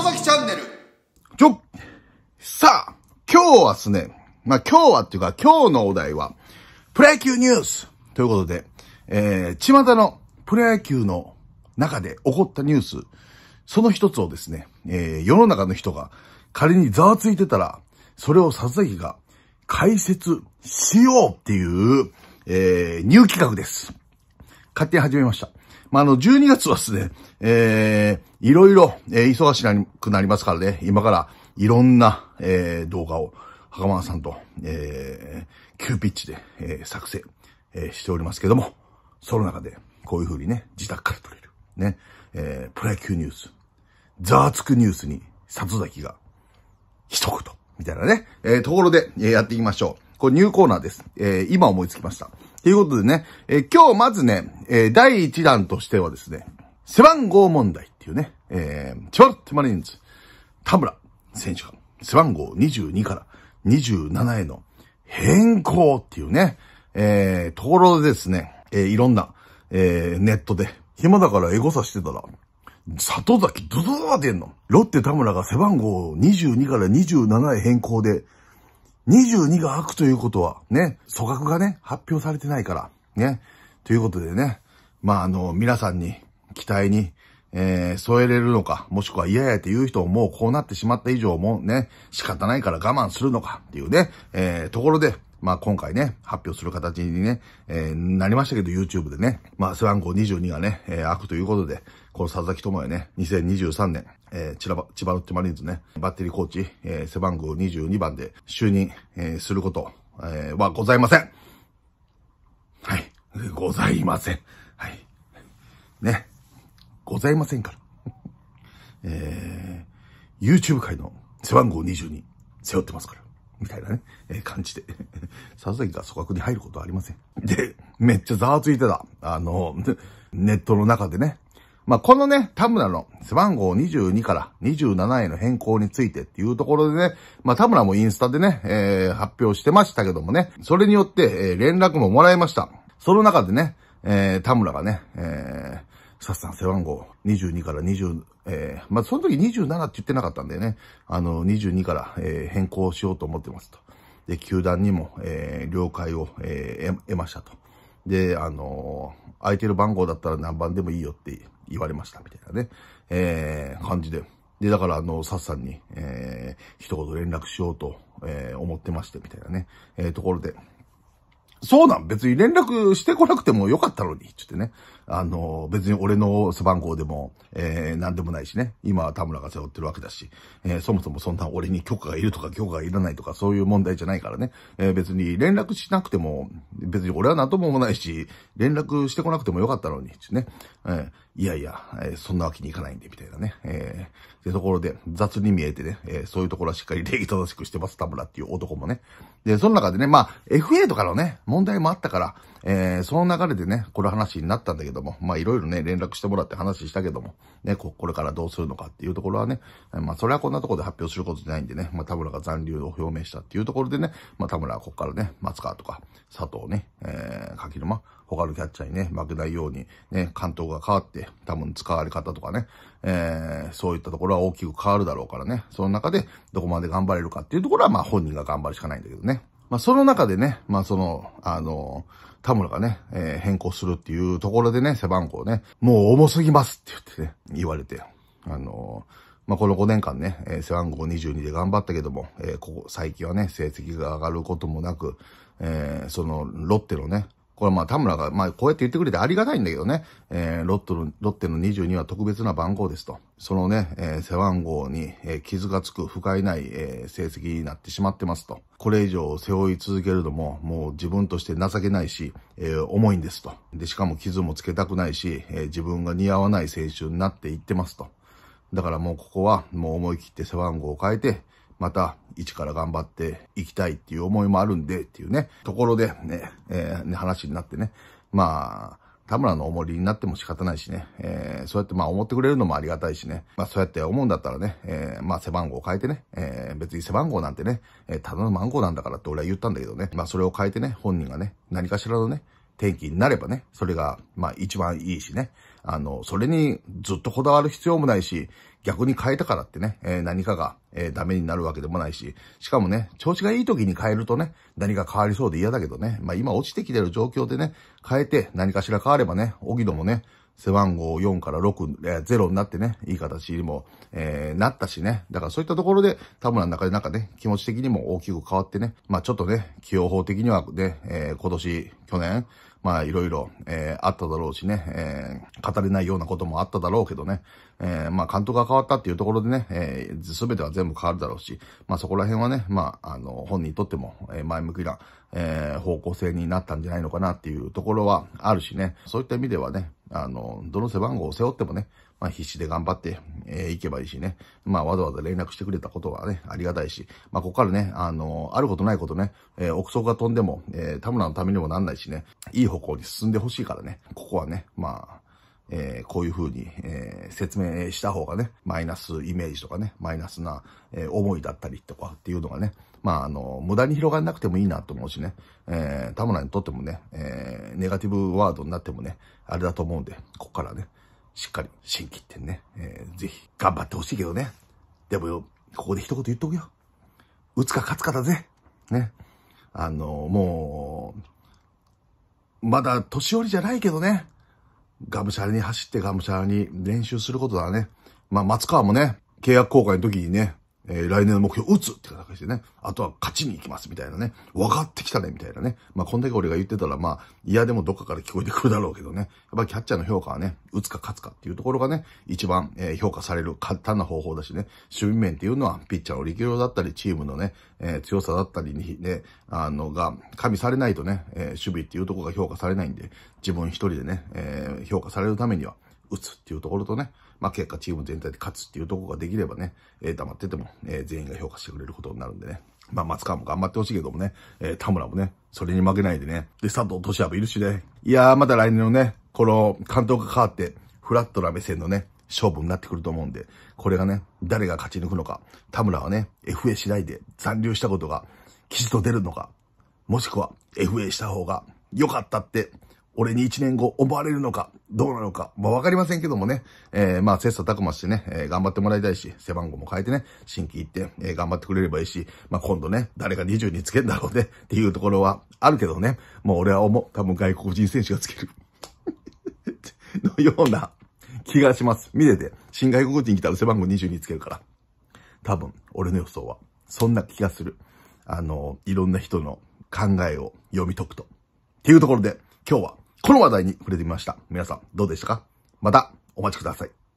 外崎チャンネル。ちょ、さあ、今日はですね、まあ、今日はっていうか、今日のお題は、プロ野球ニュースということで、えー、巷のプロ野球の中で起こったニュース、その一つをですね、えー、世の中の人が仮にざわついてたら、それを佐々木が解説しようっていう、えー、ニュー企画です。勝手に始めました。まあ、あの、12月はですね、えー、いろいろ、えー、忙しくなりますからね、今からいろんな、えー、動画を、袴田さんと、えー、急ピッチで、えー、作成、えー、しておりますけども、その中で、こういうふうにね、自宅から撮れる。ね、えー、プロ野球ニュース、ザーつくニュースに、里崎が、一言、みたいなね、えー、ところで、えー、やっていきましょう。これニューコーナーです。えー、今思いつきました。ということでね、えー、今日まずね、えー、第1弾としてはですね、背番号問題っていうね、えー、千葉ロッテマリンズ、田村選手が背番号22から27への変更っていうね、えー、ところでですね、えー、いろんな、えー、ネットで、暇だからエゴサしてたら、里崎ドドドド出んの。ロッテ田村が背番号22から27へ変更で、22が悪ということは、ね、組閣がね、発表されてないから、ね。ということでね、まあ、あの、皆さんに、期待に、えー、添えれるのか、もしくは嫌やって言う人ももうこうなってしまった以上もね、仕方ないから我慢するのかっていうね、えー、ところで、まあ今回ね、発表する形にね、えー、なりましたけど YouTube でね、まあ背番号22がね、えー、開くということで、この佐々木智也ね、2023年、えー、千葉、千葉ロッテマリーンズね、バッテリーコーチ、えー、背番号22番で就任、えー、すること、えー、はございません。はい。ございません。はい。ね。ございませんから。えー、YouTube 界の背番号22背負ってますから。みたいなね、えー、感じで。さ々木が組閣に入ることはありません。で、めっちゃざわついてた。あの、ネットの中でね。まあ、このね、田村の背番号22から27への変更についてっていうところでね、まあ、田村もインスタでね、えー、発表してましたけどもね、それによって、えー、連絡ももらいました。その中でね、えー、田村がね、えー、サッサン背番号22から20、えー、まあ、その時27って言ってなかったんでね、あの、22から、えー、変更しようと思ってますと。で、球団にも、えー、了解を、えー、得ましたと。で、あのー、空いてる番号だったら何番でもいいよって言われました、みたいなね、えー、感じで。で、だから、あの、サッサンに、えー、一言連絡しようと、えー、思ってまして、みたいなね、えー、ところで、そうなん、別に連絡してこなくてもよかったのに、言ってね。あの、別に俺の背番号でも、えー、なんでもないしね。今は田村が背負ってるわけだし、えー、そもそもそんな俺に許可がいるとか許可がいらないとかそういう問題じゃないからね。えー、別に連絡しなくても、別に俺は何とももないし、連絡してこなくてもよかったのに、ってね。えー、いやいや、えー、そんなわけにいかないんで、みたいなね。えー、で、ところで、雑に見えてね、えー、そういうところはしっかり礼儀正しくしてます、田村っていう男もね。で、その中でね、まあ、FA とかのね、問題もあったから、えー、その流れでね、この話になったんだけども、まあいろいろね、連絡してもらって話したけども、ね、こ、これからどうするのかっていうところはね、まあそれはこんなところで発表することじゃないんでね、まあ田村が残留を表明したっていうところでね、まあ田村はここからね、松川とか、佐藤ね、えー、柿沼、他のキャッチャーにね、負けないように、ね、関東が変わって、多分使われ方とかね、えー、そういったところは大きく変わるだろうからね、その中でどこまで頑張れるかっていうところは、まあ本人が頑張るしかないんだけどね。まあ、その中でね、まあ、その、あの、田村がね、えー、変更するっていうところでね、背番号ね、もう重すぎますって言ってね、言われて、あのまあ、この5年間ね、えー、背番号22で頑張ったけども、えー、ここ最近はね、成績が上がることもなく、えー、その、ロッテのね、これはまあ田村が、まあこうやって言ってくれてありがたいんだけどね、えー、ロットの、ロッテの22は特別な番号ですと。そのね、えー、背番号に、えー、傷がつく不快ない、えー、成績になってしまってますと。これ以上背負い続けるのも、もう自分として情けないし、えー、重いんですと。で、しかも傷もつけたくないし、えー、自分が似合わない選手になっていってますと。だからもうここは、もう思い切って背番号を変えて、また一から頑張っていきたいっていう思いもあるんでっていうね、ところでね、えー、ね話になってね、まあ、田村のおもりになっても仕方ないしね、えー、そうやってまあ思ってくれるのもありがたいしね、まあそうやって思うんだったらね、えー、まあ背番号を変えてね、えー、別に背番号なんてね、えー、ただの番号なんだからって俺は言ったんだけどね、まあそれを変えてね、本人がね、何かしらのね、天気になればね、それが、まあ一番いいしね、あの、それにずっとこだわる必要もないし、逆に変えたからってね、えー、何かが、えー、ダメになるわけでもないし、しかもね、調子がいい時に変えるとね、何か変わりそうで嫌だけどね、まあ今落ちてきてる状況でね、変えて何かしら変わればね、荻野もね、背番号4から6、0になってね、いい形にも、えー、なったしね。だからそういったところで、田村の中でなんかね、気持ち的にも大きく変わってね、まあちょっとね、起用法的にはね、えー、今年、去年、まあいろいろ、えー、あっただろうしね、えー、語れないようなこともあっただろうけどね、えー、まあ監督が変わったっていうところでね、えー、ては全部変わるだろうし、まあそこら辺はね、まああの、本人にとっても、え前向きな、えー、方向性になったんじゃないのかなっていうところはあるしね、そういった意味ではね、あの、どの背番号を背負ってもね、まあ必死で頑張って、えー、けばいいしね。まあわざわざ連絡してくれたことはね、ありがたいし。まあここからね、あのー、あることないことね、えー、憶測が飛んでも、えー、田村のためにもなんないしね、いい方向に進んでほしいからね、ここはね、まあ、えー、こういう風に、えー、説明した方がね、マイナスイメージとかね、マイナスな、えー、思いだったりとかっていうのがね、まあ、あの、無駄に広がんなくてもいいなと思うしね、えー、田村にとってもね、えー、ネガティブワードになってもね、あれだと思うんで、こっからね、しっかり、新規ってね、えー、ぜひ、頑張ってほしいけどね。でもよ、ここで一言言っとくよ。打つか勝つかだぜ。ね。あの、もう、まだ年寄りじゃないけどね。がむしゃらに走ってがむしゃらに練習することだね。まあ、松川もね、契約更改の時にね、えー、来年の目標を打つって形でね、あとは勝ちに行きますみたいなね、分かってきたねみたいなね。まあ、こんだけ俺が言ってたら、まあ、嫌でもどっかから聞こえてくるだろうけどね。やっぱキャッチャーの評価はね、打つか勝つかっていうところがね、一番、えー、評価される簡単な方法だしね、守備面っていうのは、ピッチャーの力量だったり、チームのね、えー、強さだったりに、ね、あの、が、加味されないとね、えー、守備っていうところが評価されないんで、自分一人でね、えー、評価されるためには、打つっていうところとね、まあ結果チーム全体で勝つっていうところができればね、えー、黙ってても、えー、全員が評価してくれることになるんでね。まあ松川も頑張ってほしいけどもね、えー、田村もね、それに負けないでね。で、佐藤俊也もいるしね。いやー、また来年のね、この監督が変わって、フラットな目線のね、勝負になってくると思うんで、これがね、誰が勝ち抜くのか、田村はね、FA 次第で残留したことが、吉と出るのか、もしくは FA した方が良かったって俺に1年後思われるのか、どうなのか、まあわかりませんけどもね、えー、まあ切磋琢磨してね、えー、頑張ってもらいたいし、背番号も変えてね、新規行って、えー、頑張ってくれればいいし、まあ今度ね、誰が20につけるんだろうね、っていうところはあるけどね、もう俺は思う、多分外国人選手がつける のような気がします。見てて、新外国人来たら背番号20につけるから。多分、俺の予想は。そんな気がする。あの、いろんな人の考えを読み解くと。っていうところで、今日はこの話題に触れてみました。皆さん、どうでしたかまた、お待ちください。